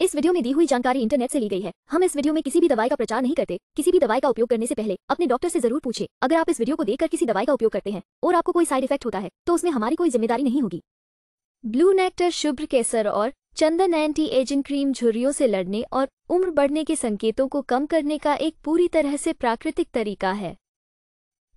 इस वीडियो में दी हुई जानकारी इंटरनेट से ली गई है हम इस वीडियो में किसी भी दवाई का प्रचार नहीं करते किसी भी दवाई का उपयोग करने से पहले अपने डॉक्टर से जरूर पूछे अगर आप इस वीडियो को देखकर किसी दवाई का उपयोग करते हैं और आपको कोई साइड इफेक्ट होता है तो उसमें हमारी कोई जिम्मेदारी नहीं होगी ब्लू नेक्टर शुभ्र केसर और चंदन एंटी एजिंग क्रीम झुर्रियों से लड़ने और उम्र बढ़ने के संकेतों को कम करने का एक पूरी तरह से प्राकृतिक तरीका है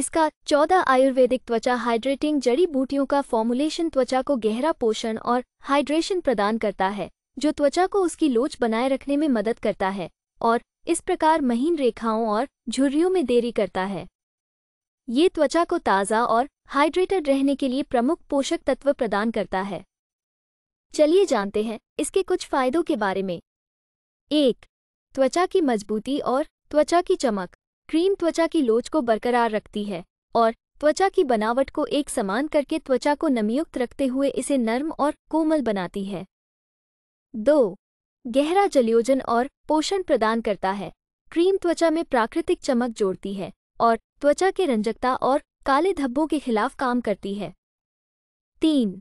इसका चौदह आयुर्वेदिक त्वचा हाइड्रेटिंग जड़ी बूटियों का फॉर्मुलेशन त्वचा को गहरा पोषण और हाइड्रेशन प्रदान करता है जो त्वचा को उसकी लोच बनाए रखने में मदद करता है और इस प्रकार महीन रेखाओं और झुर्रियों में देरी करता है ये त्वचा को ताज़ा और हाइड्रेटेड रहने के लिए प्रमुख पोषक तत्व प्रदान करता है चलिए जानते हैं इसके कुछ फायदों के बारे में एक त्वचा की मजबूती और त्वचा की चमक क्रीम त्वचा की लोच को बरकरार रखती है और त्वचा की बनावट को एक समान करके त्वचा को नमीयुक्त रखते हुए इसे नर्म और कोमल बनाती है दो गहरा जलयोजन और पोषण प्रदान करता है क्रीम त्वचा में प्राकृतिक चमक जोड़ती है और त्वचा के रंजकता और काले धब्बों के खिलाफ काम करती है तीन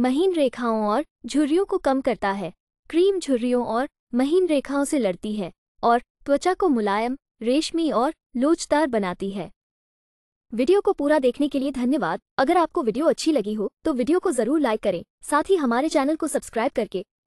महीन रेखाओं और झुर्रियों को कम करता है क्रीम झुर्रियों और महीन रेखाओं से लड़ती है और त्वचा को मुलायम रेशमी और लोचदार बनाती है वीडियो को पूरा देखने के लिए धन्यवाद अगर आपको वीडियो अच्छी लगी हो तो वीडियो को जरूर लाइक करें साथ ही हमारे चैनल को सब्सक्राइब करके